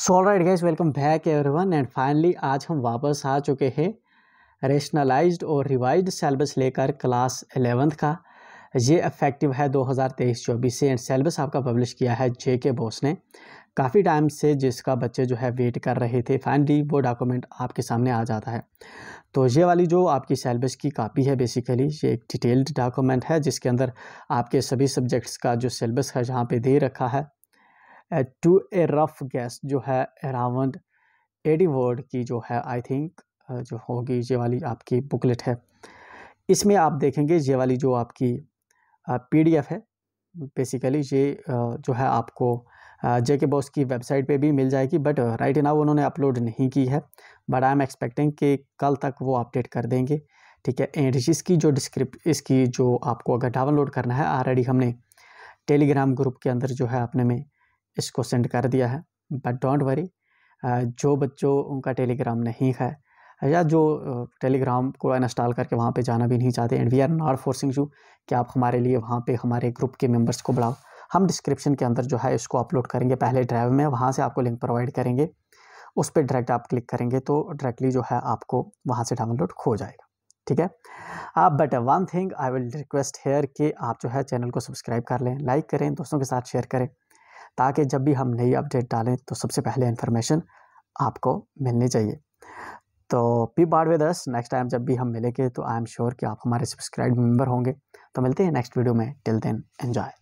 so all right guys welcome back everyone and finally आज हम वापस आ चुके हैं रेशनलाइज्ड और रिवाइज सेलेबस लेकर क्लास एलेवंथ का ये इफेक्टिव है 2023-24 से एंड सेलेबस आपका पब्लिश किया है जे के बोस ने काफ़ी टाइम से जिसका बच्चे जो है वेट कर रहे थे फाइनली वो डॉक्यूमेंट आपके सामने आ जाता है तो ये वाली जो आपकी सेलेबस की कापी है बेसिकली ये एक डिटेल्ड डॉक्यूमेंट है जिसके अंदर आपके सभी सब्जेक्ट्स का जो सेलेबस है जहाँ पर दे रखा है टू ए रफ गैस जो है अराउंड एडी वर्ड की जो है आई थिंक जो होगी ये वाली आपकी बुकलेट है इसमें आप देखेंगे ये वाली जो आपकी पीडीएफ है बेसिकली ये जो है आपको जे के बॉस की वेबसाइट पे भी मिल जाएगी बट राइट नाउ उन्होंने अपलोड नहीं की है बट आई एम एक्सपेक्टिंग कि कल तक वो अपडेट कर देंगे ठीक है एंड इसकी जो डिस्क्रिप्ट इसकी जो आपको अगर डाउनलोड करना है ऑलरेडी हमने टेलीग्राम ग्रुप के अंदर जो है अपने में इसको सेंड कर दिया है बट डोंट वरी जो बच्चों उनका टेलीग्राम नहीं है या जो टेलीग्राम को इंस्टॉल करके वहाँ पे जाना भी नहीं चाहते and we are not forcing you कि आप हमारे लिए वहाँ पे हमारे ग्रुप के मेंबर्स को बढ़ाओ हम डिस्क्रिप्शन के अंदर जो है इसको अपलोड करेंगे पहले ड्राइव में वहाँ से आपको लिंक प्रोवाइड करेंगे उस पर डायरेक्ट आप क्लिक करेंगे तो डायरेक्टली जो है आपको वहाँ से डाउनलोड हो जाएगा ठीक है आप but one thing I will request here कि आप जो है चैनल को सब्सक्राइब कर लें लाइक करें दोस्तों के साथ शेयर करें ताकि जब भी हम नई अपडेट डालें तो सबसे पहले इन्फॉर्मेशन आपको मिलनी चाहिए तो पी बार विद अस नेक्स्ट टाइम जब भी हम मिलेंगे तो आई एम श्योर कि आप हमारे सब्सक्राइब मेम्बर होंगे तो मिलते हैं नेक्स्ट वीडियो में टिल देन एन्जॉय